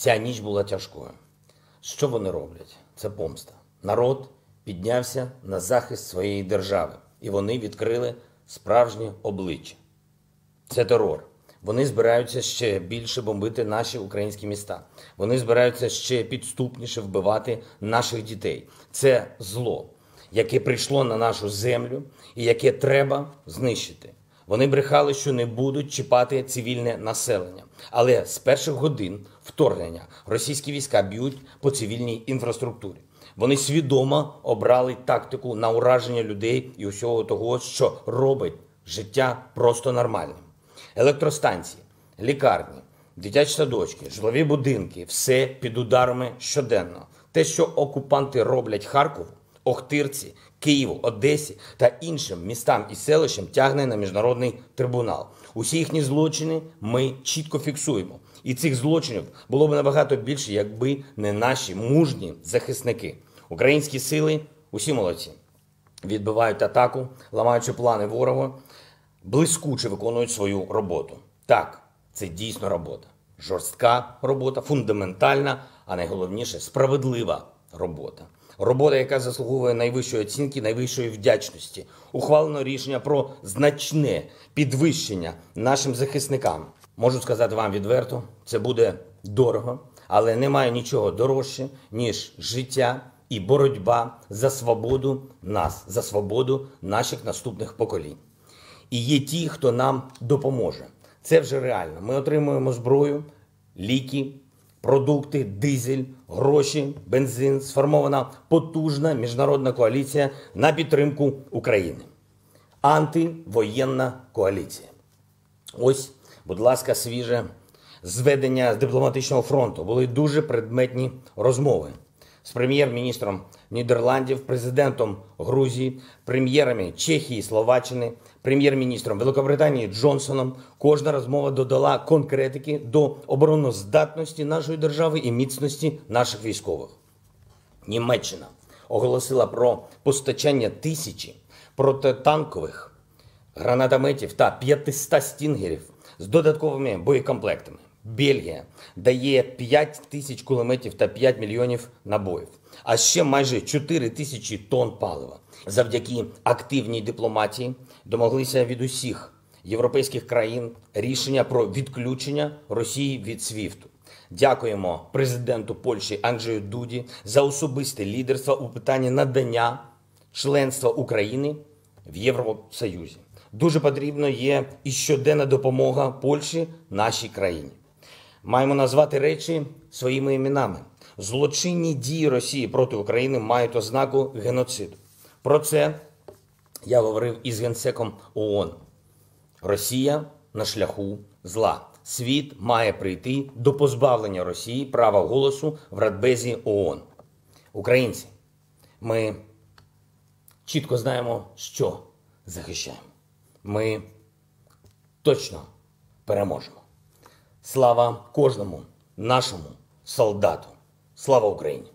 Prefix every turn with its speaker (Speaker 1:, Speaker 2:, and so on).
Speaker 1: Ця ніч була тяжкою. Що вони роблять? Це помста. Народ піднявся на захист своєї держави, і вони відкрили справжнє обличчя. Це терор. Вони збираються ще більше бомбити наші українські міста. Вони збираються ще підступніше вбивати наших дітей. Це зло, яке прийшло на нашу землю і яке треба знищити. Вони брехали, що не будуть чіпати цивільне населення. Але з перших годин вторгнення російські війська б'ють по цивільній інфраструктурі. Вони свідомо обрали тактику на ураження людей і усього того, що робить життя просто нормальним. Електростанції, лікарні, дитячі садочки, житлові будинки все під ударами щоденно. Те, що окупанти роблять Харкову, Охтирці, Києву, Одесі та іншим містам і селищам тягне на міжнародний трибунал. Усі їхні злочини ми чітко фіксуємо. І цих злочинів було б набагато більше, якби не наші мужні захисники. Українські сили усі молодці відбивають атаку, ламаючи плани ворога, блискуче виконують свою роботу. Так, це дійсно робота. Жорстка робота, фундаментальна, а найголовніше справедлива робота. Робота, яка заслуговує найвищої оцінки, найвищої вдячності. Ухвалено рішення про значне підвищення нашим захисникам. Можу сказати вам відверто, це буде дорого, але немає нічого дорожче ніж життя і боротьба за свободу нас, за свободу наших наступних поколінь. І є ті, хто нам допоможе. Це вже реально. Ми отримуємо зброю, ліки продукти, дизель, гроші, бензин сформована потужна міжнародна коаліція на підтримку України. Антивоєнна коаліція. Ось, будь ласка, свіже зведення з дипломатичного фронту були дуже предметні розмови з прем'єр-міністром Нідерландів, президентом Грузії, прем'єрами Чехії, Словаччини, прем'єр-міністром Великобританії Джонсоном. Кожна розмова додала конкретики до обороноздатності нашої держави і міцності наших військових. Німеччина оголосила про постачання тисячі протитанкових гранатометів та 500 стінгерів з додатковими боєкомплектами. Бельгія дає 5 тисяч кулеметів та 5 мільйонів набоїв, а ще майже 4 тисячі тонн палива. Завдяки активній дипломатії домоглися від усіх європейських країн рішення про відключення Росії від СВІФТу. Дякуємо президенту Польщі Анджею Дуді за особисте лідерство у питанні надання членства України в Євросоюзі. Дуже потрібно є і щоденна допомога Польщі нашій країні. Маємо назвати речі своїми іменами. Злочинні дії Росії проти України мають ознаку геноциду. Про це я говорив із генсеком ООН. Росія на шляху зла. Світ має прийти до позбавлення Росії права голосу в Радбезі ООН. Українці, ми чітко знаємо, що захищаємо. Ми точно переможемо. Слава кожному нашому солдату! Слава Україні!